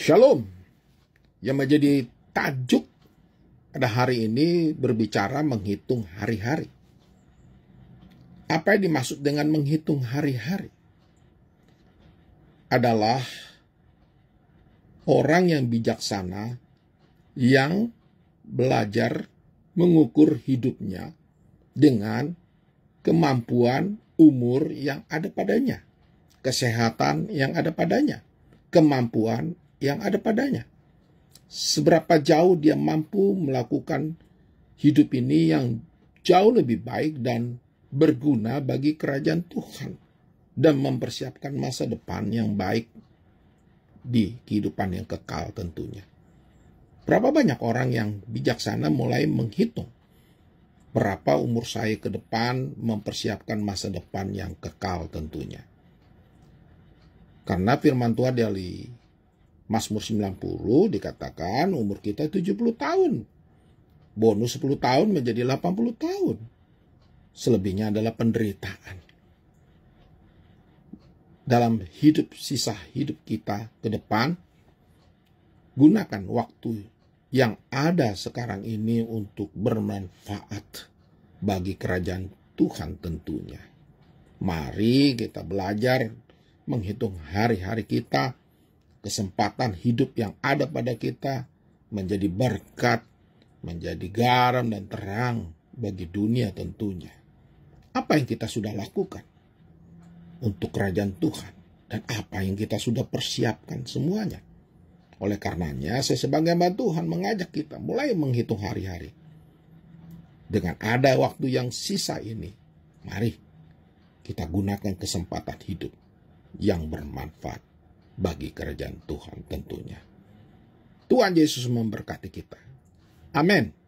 Shalom yang menjadi tajuk pada hari ini berbicara menghitung hari-hari. Apa yang dimaksud dengan menghitung hari-hari? Adalah orang yang bijaksana yang belajar mengukur hidupnya dengan kemampuan umur yang ada padanya, kesehatan yang ada padanya, kemampuan yang ada padanya. Seberapa jauh dia mampu melakukan hidup ini yang jauh lebih baik dan berguna bagi kerajaan Tuhan dan mempersiapkan masa depan yang baik di kehidupan yang kekal tentunya. Berapa banyak orang yang bijaksana mulai menghitung berapa umur saya ke depan mempersiapkan masa depan yang kekal tentunya. Karena firman Tuhan dari Masmur 90 dikatakan umur kita 70 tahun. Bonus 10 tahun menjadi 80 tahun. Selebihnya adalah penderitaan. Dalam hidup sisa hidup kita ke depan, gunakan waktu yang ada sekarang ini untuk bermanfaat bagi kerajaan Tuhan tentunya. Mari kita belajar menghitung hari-hari kita kesempatan hidup yang ada pada kita menjadi berkat, menjadi garam dan terang bagi dunia tentunya. Apa yang kita sudah lakukan untuk kerajaan Tuhan dan apa yang kita sudah persiapkan semuanya. Oleh karenanya, saya sebagai hamba Tuhan mengajak kita mulai menghitung hari-hari. Dengan ada waktu yang sisa ini, mari kita gunakan kesempatan hidup yang bermanfaat bagi kerajaan Tuhan tentunya. Tuhan Yesus memberkati kita. Amin.